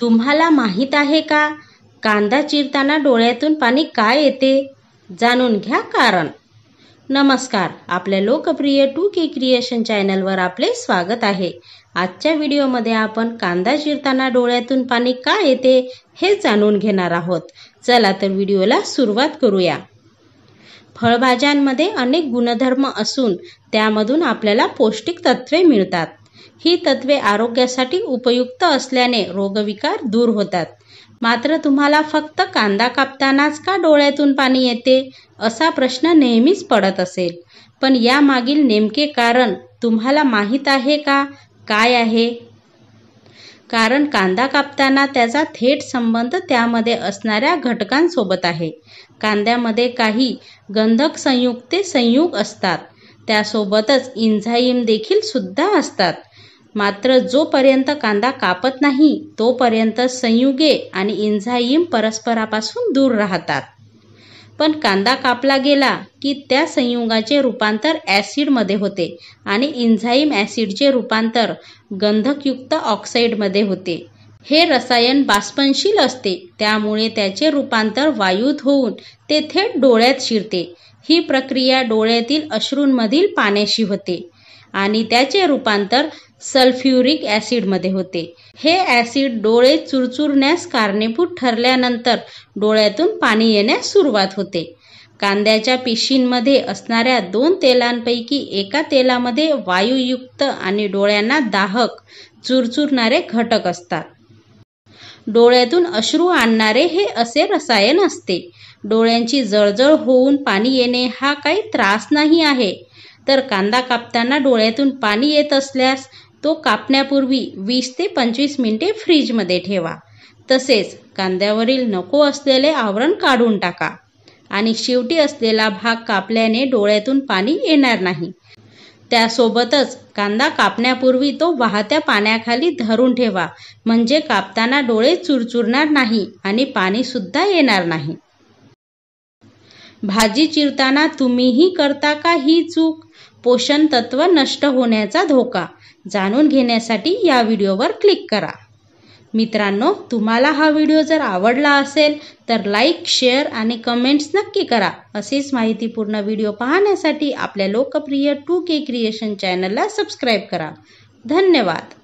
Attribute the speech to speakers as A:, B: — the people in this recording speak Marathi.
A: तुम्हाला माहीत आहे का कांदा चिरताना डोळ्यातून पाणी काय येते जाणून घ्या कारण नमस्कार आपल्या लोकप्रिय टू के क्रिएशन चॅनलवर आपले स्वागत आहे आजच्या व्हिडिओमध्ये आपण कांदा चिरताना डोळ्यातून पाणी का येते हे जाणून घेणार आहोत चला तर व्हिडिओला सुरुवात करूया फळभाज्यांमध्ये अनेक गुणधर्म असून त्यामधून आपल्याला पौष्टिक तत्वे मिळतात ही तत्वे आरोग्यासाठी उपयुक्त असल्याने रोगविकार दूर होतात मात्र तुम्हाला फक्त कांदा कापतानाच का डोळ्यातून पाणी येते असा प्रश्न नेहमीच पडत असेल पण यामागील नेमके कारण तुम्हाला माहीत आहे का काय आहे कारण कांदा कापताना त्याचा थेट संबंध त्यामध्ये असणाऱ्या घटकांसोबत आहे कांद्यामध्ये काही गंधक संयुक्ते संयुग असतात त्यासोबतच इंझाईम देखील सुद्धा असतात मात्र जोपर्यंत कांदा कापत नाही तोपर्यंत संयुगे आणि इंझाईम परस्परापासून दूर राहतात पण कांदा कापला गेला की त्या संयुगाचे रूपांतर ॲसिडमध्ये होते आणि इंझाईम ॲसिडचे रूपांतर गंधकयुक्त ऑक्साईडमध्ये होते हे रसायन बाष्पनशील असते त्यामुळे त्याचे रूपांतर वायूत होऊन ते थेट डोळ्यात शिरते ही प्रक्रिया डोळ्यातील अश्रूंमधील पाण्याशी होते आणि त्याचे रूपांतर सल्फ्युरिक ॲसिडमध्ये होते हे ऍसिड डोळे चुरचुरण्यास कारणीभूत ठरल्यानंतर डोळ्यातून पाणी येण्यास सुरुवात होते कांद्याच्या पिशींमध्ये असणाऱ्या दोन तेलांपैकी एका तेलामध्ये वायूयुक्त आणि डोळ्यांना दाहक चुरचुरणारे घटक असतात डोळ्यातून अश्रू आणणारे हे असे रसायन असते डोळ्यांची जळजळ होऊन पाणी येणे हा काही त्रास नाही आहे तर कांदा कापताना डोळ्यातून पाणी येत असल्यास तो कापण्यापूर्वी वीस ते पंचवीस मिनिटे फ्रीजमध्ये ठेवा तसेच कांद्यावरील नको असलेले आवरण काढून टाका आणि शेवटी असलेला भाग कापल्याने डोळ्यातून पाणी येणार नाही त्यासोबतच कांदा कापण्यापूर्वी तो वाहत्या पाण्याखाली धरून ठेवा म्हणजे कापताना डोळे चुरचुरणार नाही आणि पाणीसुद्धा येणार नाही भाजी चिरताना तुम्हीही करता का ही चूक पोषण तत्व नष्ट होण्याचा धोका जाणून घेण्यासाठी या व्हिडिओवर क्लिक करा मित्रांनो तुम्हाला हा व्हिडिओ जर आवडला असेल तर लाईक शेअर आणि कमेंट्स नक्की करा असेच माहितीपूर्ण व्हिडिओ पाहण्यासाठी आपल्या लोकप्रिय टू के क्रिएशन चॅनलला सबस्क्राईब करा धन्यवाद